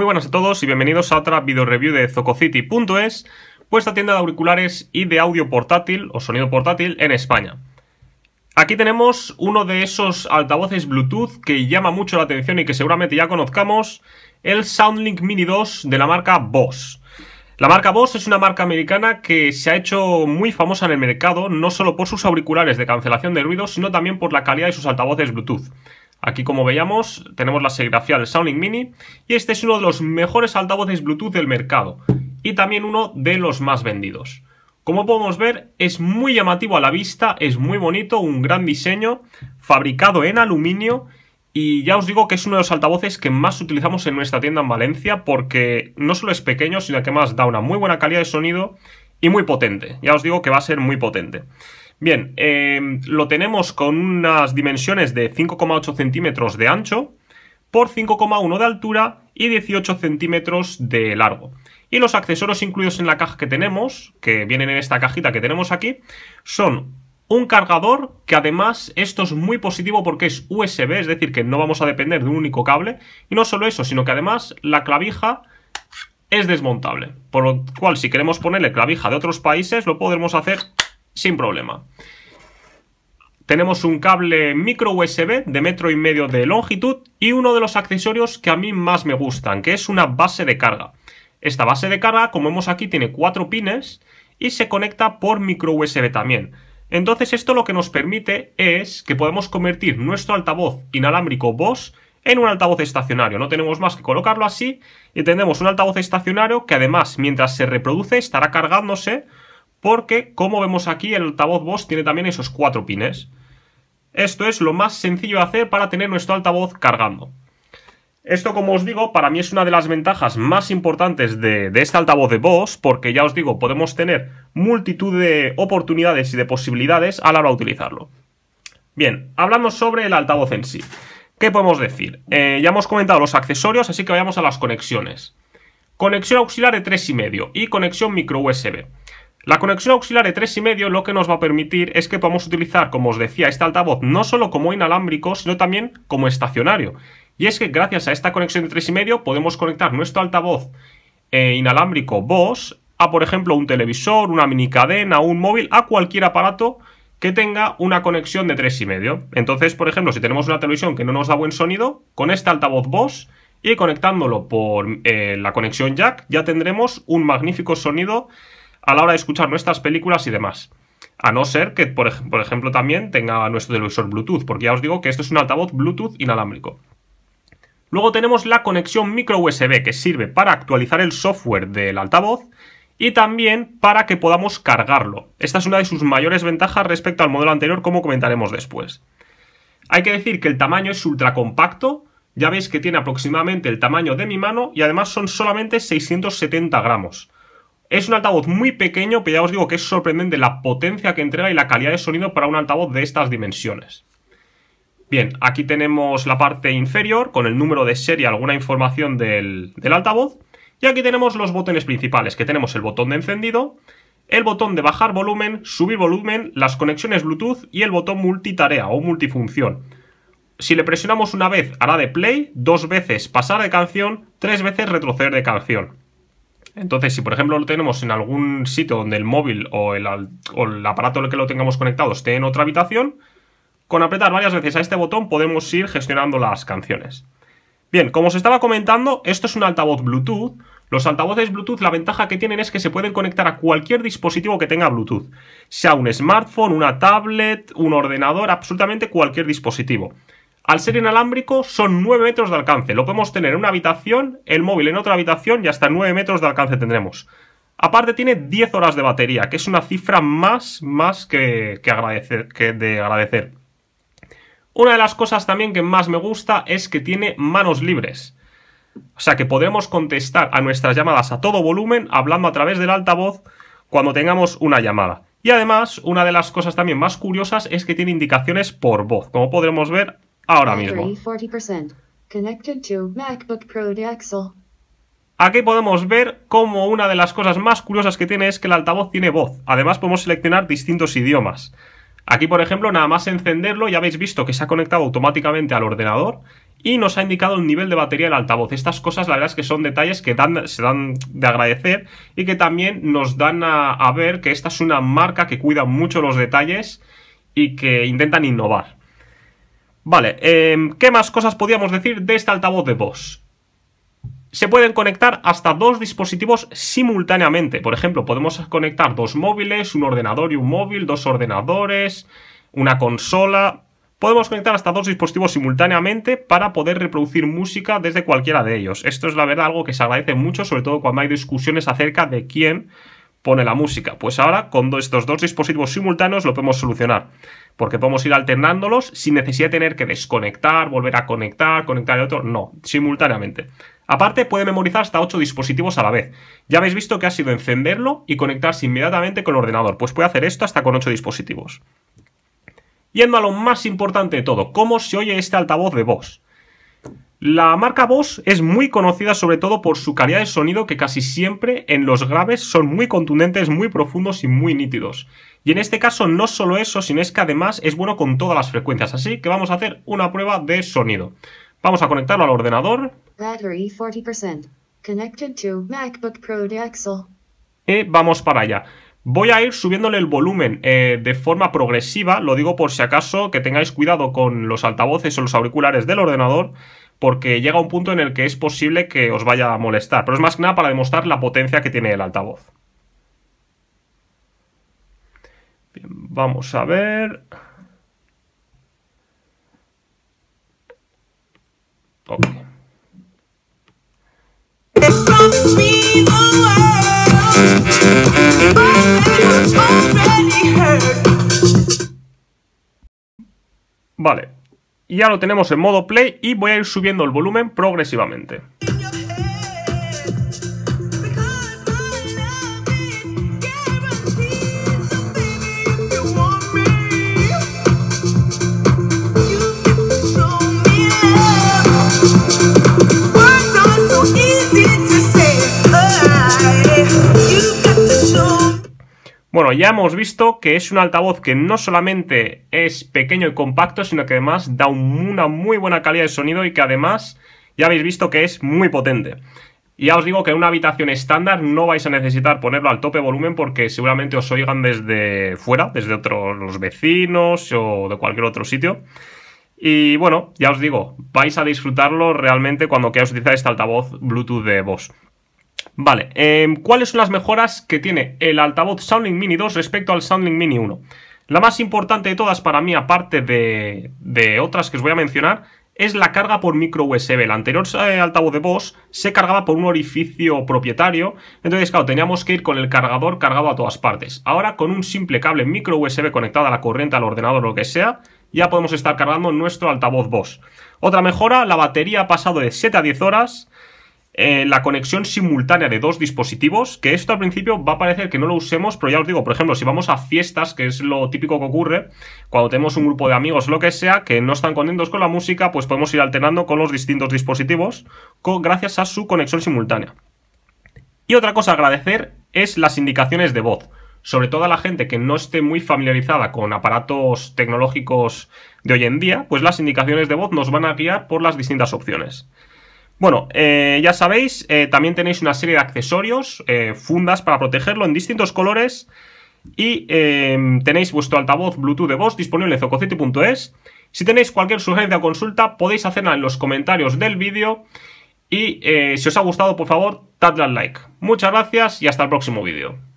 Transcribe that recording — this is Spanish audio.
muy buenas a todos y bienvenidos a otra video review de Zococity.es, puesta tienda de auriculares y de audio portátil o sonido portátil en España. Aquí tenemos uno de esos altavoces Bluetooth que llama mucho la atención y que seguramente ya conozcamos, el Soundlink Mini 2 de la marca Boss. La marca Boss es una marca americana que se ha hecho muy famosa en el mercado, no solo por sus auriculares de cancelación de ruido, sino también por la calidad de sus altavoces Bluetooth. Aquí como veíamos tenemos la serigrafía del sounding Mini y este es uno de los mejores altavoces Bluetooth del mercado y también uno de los más vendidos. Como podemos ver es muy llamativo a la vista, es muy bonito, un gran diseño, fabricado en aluminio y ya os digo que es uno de los altavoces que más utilizamos en nuestra tienda en Valencia porque no solo es pequeño, sino que más da una muy buena calidad de sonido y muy potente. Ya os digo que va a ser muy potente. Bien, em, lo tenemos con unas dimensiones de 5,8 centímetros de ancho por 5,1 de altura y 18 centímetros de largo. Y los accesorios incluidos en la caja que tenemos, que vienen en esta cajita que tenemos aquí, son un cargador que además esto es muy positivo porque es USB, es decir, que no vamos a depender de un único cable. Y no solo eso, sino que además la clavija es desmontable. Por lo cual, si queremos ponerle clavija de otros países, lo podremos hacer sin problema. Tenemos un cable micro USB de metro y medio de longitud y uno de los accesorios que a mí más me gustan, que es una base de carga. Esta base de carga, como vemos aquí, tiene cuatro pines y se conecta por micro USB también. Entonces esto lo que nos permite es que podemos convertir nuestro altavoz inalámbrico Bose en un altavoz estacionario. No tenemos más que colocarlo así y tenemos un altavoz estacionario que además mientras se reproduce estará cargándose porque como vemos aquí el altavoz Boss tiene también esos cuatro pines. Esto es lo más sencillo de hacer para tener nuestro altavoz cargando. Esto, como os digo, para mí es una de las ventajas más importantes de, este altavoz de Boss, porque ya os digo, podemos tener multitud de oportunidades y de posibilidades a la hora de utilizarlo. Bien, hablamos sobre el altavoz en sí. ¿Qué podemos decir? Eh, ya hemos comentado los accesorios, así que vayamos a las conexiones. Conexión auxiliar de 3,5 y conexión micro USB. La conexión auxiliar de 3,5 lo que nos va a permitir es que podamos utilizar, como os decía, este altavoz no solo como inalámbrico, sino también como estacionario. Y es que gracias a esta conexión de 3,5 podemos conectar nuestro altavoz eh, inalámbrico BOSS a, por ejemplo, un televisor, una mini cadena, un móvil, a cualquier aparato que tenga una conexión de 3,5. Entonces, por ejemplo, si tenemos una televisión que no nos da buen sonido, con este altavoz BOSS y conectándolo por eh, la conexión jack, ya tendremos un magnífico sonido a la hora de escuchar nuestras películas y demás. A no ser que, por, ejemplo, también tenga nuestro televisor Bluetooth, porque ya os digo que esto es un altavoz Bluetooth inalámbrico. Luego tenemos la conexión micro USB que sirve para actualizar el software del altavoz y también para que podamos cargarlo. Esta es una de sus mayores ventajas respecto al modelo anterior, como comentaremos después. Hay que decir que el tamaño es ultra compacto, ya veis que tiene aproximadamente el tamaño de mi mano y además son solamente 670 gramos. Es un altavoz muy pequeño, pero ya os digo que es sorprendente la potencia que entrega y la calidad de sonido para un altavoz de estas dimensiones. Bien, aquí tenemos la parte inferior con el número de serie, alguna información del, del altavoz. Y aquí tenemos los botones principales, que tenemos el botón de encendido, el botón de bajar volumen, subir volumen, las conexiones Bluetooth y el botón multitarea o multifunción. Si le presionamos una vez hará de play, dos veces pasar de canción, tres veces retroceder de canción. Entonces, si por ejemplo lo tenemos en algún sitio donde el móvil o el, aparato al que lo tengamos conectado esté en otra habitación, con apretar varias veces a este botón podemos ir gestionando las canciones. Bien, como os estaba comentando, esto es un altavoz Bluetooth. Los altavoces Bluetooth, la ventaja que tienen es que se pueden conectar a cualquier dispositivo que tenga Bluetooth, sea un smartphone, una tablet, un ordenador, absolutamente cualquier dispositivo. Al ser inalámbrico son 9 metros de alcance. Lo podemos tener en una habitación, el móvil en otra habitación y hasta 9 metros de alcance tendremos. Aparte tiene 10 horas de batería, que es una cifra más, más que, agradecer, que de agradecer. Una de las cosas también que más me gusta es que tiene manos libres. O sea que podremos contestar a nuestras llamadas a todo volumen hablando a través del altavoz cuando tengamos una llamada. Y además, una de las cosas también más curiosas es que tiene indicaciones por voz. Como podremos ver, ahora mismo. Aquí podemos ver cómo una de las cosas más curiosas que tiene es que el altavoz tiene voz. Además podemos seleccionar distintos idiomas. Aquí, por ejemplo, nada más encenderlo, ya habéis visto que se ha conectado automáticamente al ordenador y nos ha indicado el nivel de batería del altavoz. Estas cosas, la verdad es que son detalles que se dan de agradecer y que también nos dan a ver que esta es una marca que cuida mucho los detalles y que intentan innovar. Vale, em, ¿qué más cosas podíamos decir de este altavoz de voz? Se pueden conectar hasta dos dispositivos simultáneamente. Por ejemplo, podemos conectar dos móviles, un ordenador y un móvil, dos ordenadores, una consola. Podemos conectar hasta dos dispositivos simultáneamente para poder reproducir música desde cualquiera de ellos. Esto es la verdad algo que se agradece mucho, sobre todo cuando hay discusiones acerca de quién pone la música. Pues ahora con estos dos dispositivos simultáneos lo podemos solucionar porque podemos ir alternándolos sin necesidad de tener que desconectar, volver a conectar, conectar el otro, no, simultáneamente. Aparte, puede memorizar hasta 8 dispositivos a la vez. Ya habéis visto que ha sido encenderlo y conectarse inmediatamente con el ordenador, pues puede hacer esto hasta con 8 dispositivos. Yendo a lo más importante de todo, ¿cómo se oye este altavoz de voz? La marca Boss es muy conocida sobre todo por su calidad de sonido que casi siempre en los graves son muy contundentes, muy profundos y muy nítidos. Y en este caso no solo eso, sino es que además es bueno con todas las frecuencias, así que vamos a hacer una prueba de sonido. Vamos a conectarlo al ordenador. Y vamos para allá. Voy a ir subiéndole el volumen eh, de forma progresiva, lo digo por si acaso que tengáis cuidado con los altavoces o los auriculares del ordenador, porque llega un punto en el que es posible que os vaya a molestar, pero es más que nada para demostrar la potencia que tiene el altavoz. Bien, vamos a ver... Ok. Vale, y ya lo tenemos en modo play y voy a ir subiendo el volumen progresivamente. Bueno, ya hemos visto que es un altavoz que no solamente es pequeño y compacto, sino que además da una muy buena calidad de sonido y que además ya habéis visto que es muy potente. Y ya os digo que en una habitación estándar no vais a necesitar ponerlo al tope volumen porque seguramente os oigan desde fuera, desde otros los vecinos o de cualquier otro sitio. Y bueno, ya os digo, vais a disfrutarlo realmente cuando queráis utilizar este altavoz Bluetooth de Bose. Vale, em, ¿cuáles son las mejoras que tiene el altavoz Soundlink Mini 2 respecto al Soundlink Mini 1? La más importante de todas para mí, aparte de, otras que os voy a mencionar, es la carga por micro USB. El anterior eh, altavoz de voz se cargaba por un orificio propietario, entonces claro, teníamos que ir con el cargador cargado a todas partes. Ahora con un simple cable micro USB conectado a la corriente, al ordenador o lo que sea, ya podemos estar cargando nuestro altavoz Boss. Otra mejora, la batería ha pasado de 7 a 10 horas eh, la conexión simultánea de dos dispositivos, que esto al principio va a parecer que no lo usemos, pero ya os digo, por ejemplo, si vamos a fiestas, que es lo típico que ocurre, cuando tenemos un grupo de amigos lo que sea, que no están contentos con la música, pues podemos ir alternando con los distintos dispositivos, gracias a su conexión simultánea. Y otra cosa a agradecer es las indicaciones de voz sobre todo a la gente que no esté muy familiarizada con aparatos tecnológicos de hoy en día, pues las indicaciones de voz nos van a guiar por las distintas opciones. Bueno, eh, ya sabéis, eh, también tenéis una serie de accesorios, eh, fundas para protegerlo en distintos colores y tenéis vuestro altavoz Bluetooth de voz disponible en zococity.es. Si tenéis cualquier sugerencia o consulta, podéis hacerla en los comentarios del vídeo y si os ha gustado, por favor, dadle al like. Muchas gracias y hasta el próximo vídeo.